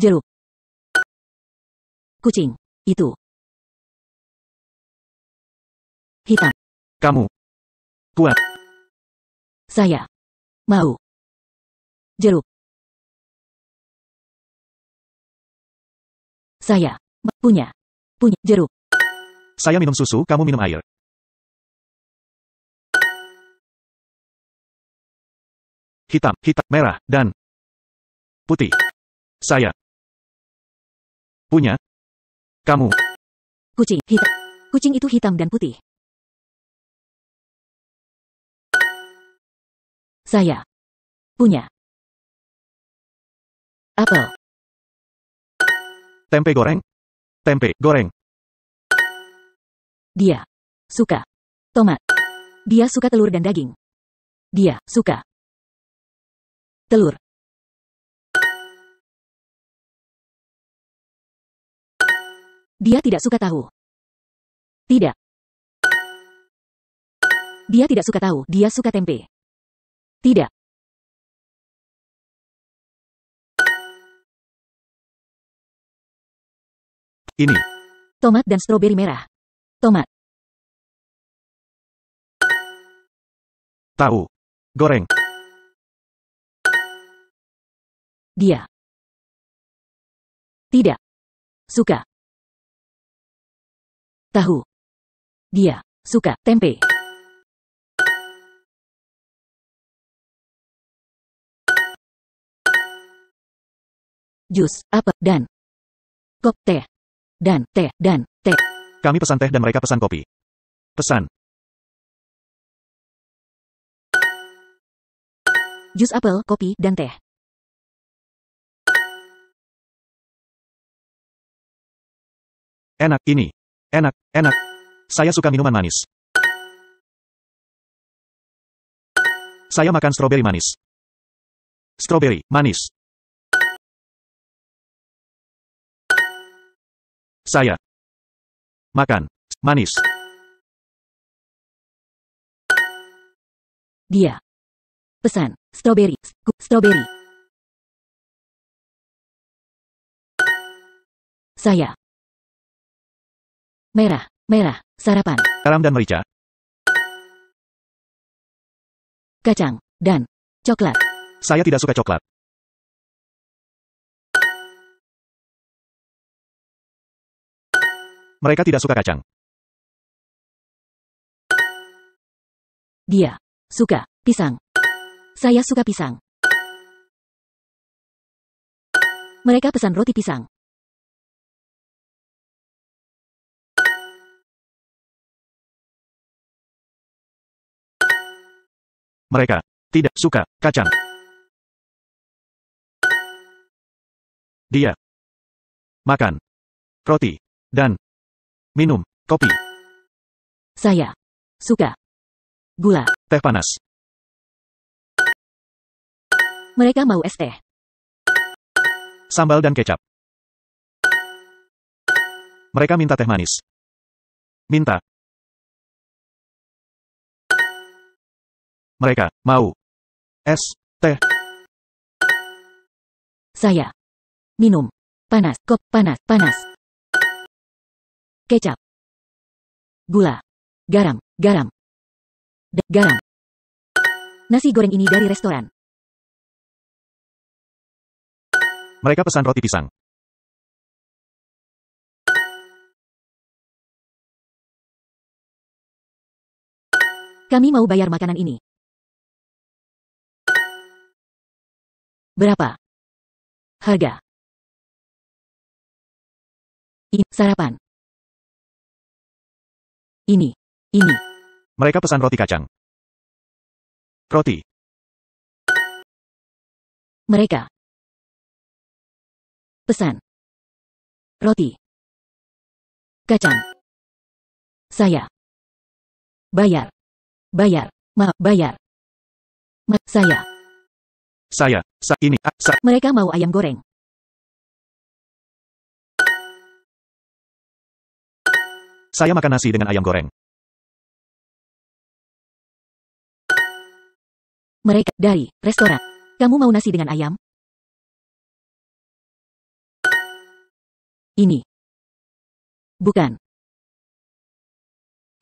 Jeruk. Kucing. Itu. Hitam. Kamu. Kuat. Saya. Mau. Jeruk. Saya. Punya. Punya. Jeruk. Saya minum susu, kamu minum air. Hitam, hitam, merah, dan putih. Saya. Punya? Kamu. Kucing, hitam. Kucing itu hitam dan putih. Saya. Punya. Apel. Tempe goreng. Tempe goreng. Dia. Suka. Tomat. Dia suka telur dan daging. Dia suka. Telur. Dia tidak suka tahu. Tidak. Dia tidak suka tahu, dia suka tempe. Tidak. Ini. Tomat dan stroberi merah. Tomat. Tahu. Goreng. Dia. Tidak. Suka tahu. Dia suka tempe. Jus, apa, dan kop teh. Dan teh, dan teh. Kami pesan teh dan mereka pesan kopi. Pesan. Jus apel, kopi, dan teh. Enak, ini. Enak, enak. Saya suka minuman manis. Saya makan stroberi manis. Stroberi, manis. Saya makan manis. Dia pesan stroberi, stroberi. Saya Merah, merah, sarapan. Karam dan merica. Kacang, dan coklat. Saya tidak suka coklat. Mereka tidak suka kacang. Dia suka pisang. Saya suka pisang. Mereka pesan roti pisang. Mereka tidak suka kacang. Dia makan roti dan minum kopi. Saya suka gula, teh panas. Mereka mau es teh, sambal dan kecap. Mereka minta teh manis. Minta Mereka mau es teh. Saya minum panas, kop panas, panas. Kecap, gula, garam, garam, D garam. Nasi goreng ini dari restoran. Mereka pesan roti pisang. Kami mau bayar makanan ini. Berapa? Harga. Ini sarapan. Ini. Ini. Mereka pesan roti kacang. Roti. Mereka. Pesan. Roti. Kacang. Saya. Bayar. Bayar. Ma, bayar. Ma, saya. Saya, sa ini, sa Mereka mau ayam goreng. Saya makan nasi dengan ayam goreng. Mereka dari restoran. Kamu mau nasi dengan ayam? Ini. Bukan.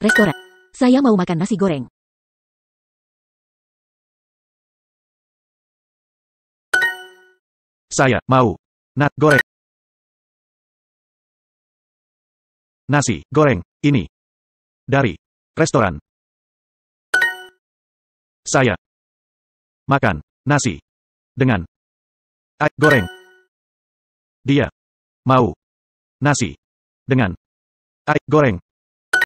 Restoran. Saya mau makan nasi goreng. Saya mau. Nat goreng. Nasi goreng ini dari restoran. Saya makan nasi dengan ayam goreng. Dia mau nasi dengan ayam goreng.